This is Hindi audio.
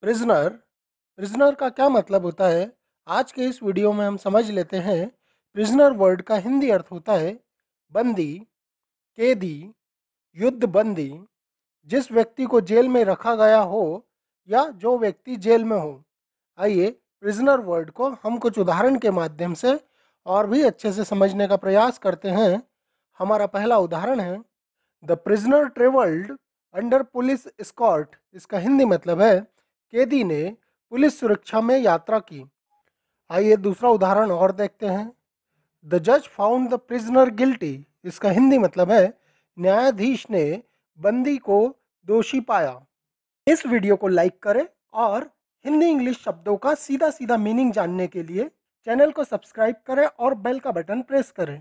प्रिजनर प्रिजनर का क्या मतलब होता है आज के इस वीडियो में हम समझ लेते हैं प्रिजनर वर्ड का हिंदी अर्थ होता है बंदी कैदी युद्ध बंदी जिस व्यक्ति को जेल में रखा गया हो या जो व्यक्ति जेल में हो आइए प्रिजनर वर्ड को हम कुछ उदाहरण के माध्यम से और भी अच्छे से समझने का प्रयास करते हैं हमारा पहला उदाहरण है the prisoner travelled under police escort इसका हिंदी मतलब है केदी ने पुलिस सुरक्षा में यात्रा की आइए दूसरा उदाहरण और देखते हैं द जज फाउंड द प्रिजनर गिल्टी इसका हिंदी मतलब है न्यायाधीश ने बंदी को दोषी पाया इस वीडियो को लाइक करें और हिंदी इंग्लिश शब्दों का सीधा सीधा मीनिंग जानने के लिए चैनल को सब्सक्राइब करें और बेल का बटन प्रेस करें